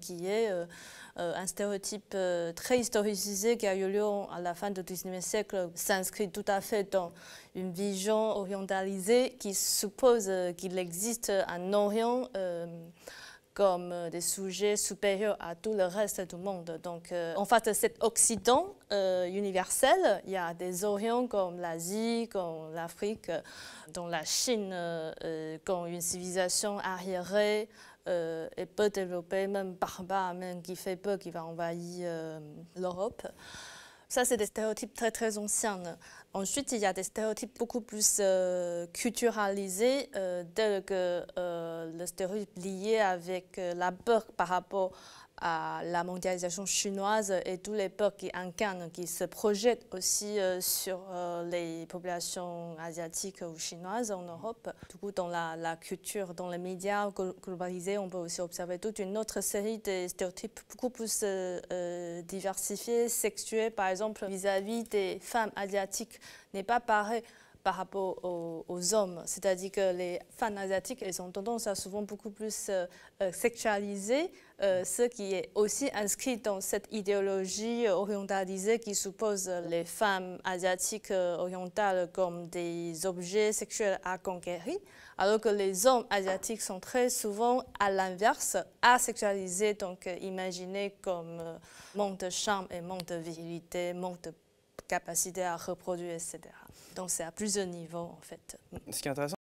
qui est euh, euh, un stéréotype euh, très historicisé qui a eu lieu à la fin du XIXe siècle, s'inscrit tout à fait dans une vision orientalisée qui suppose qu'il existe un Orient comme euh, des sujets supérieurs à tout le reste du monde. Donc, euh, en fait, cet Occident euh, universel, il y a des Orients comme l'Asie, comme l'Afrique, dont la Chine, comme une civilisation arriérée et peu développée, même barbare, même qui fait peu, qui va envahir l'Europe. Ça, c'est des stéréotypes très, très anciens. Ensuite, il y a des stéréotypes beaucoup plus culturalisés tels que le stéréotype lié avec euh, la peur par rapport à la mondialisation chinoise et tous les peurs qui incarnent, qui se projettent aussi euh, sur euh, les populations asiatiques ou chinoises en Europe. Du coup, dans la, culture, dans les médias globalisés, on peut aussi observer toute une autre série de stéréotypes beaucoup plus diversifiés, sexués, par exemple, vis à -vis des femmes asiatiques n'est pas pareil par rapport aux, hommes. C'est-à-dire que les femmes asiatiques, elles ont tendance à souvent beaucoup plus euh, euh, sexualiser euh, ce qui est aussi inscrit dans cette idéologie orientalisée qui suppose les femmes asiatiques orientales comme des objets sexuels à conquérir, alors que les hommes asiatiques sont très souvent à l'inverse, asexualisés, donc imaginés comme manque de charme et manque de virilité, manque de capacité à reproduire, etc. Donc c'est à plusieurs niveaux en fait. Ce qui est intéressant,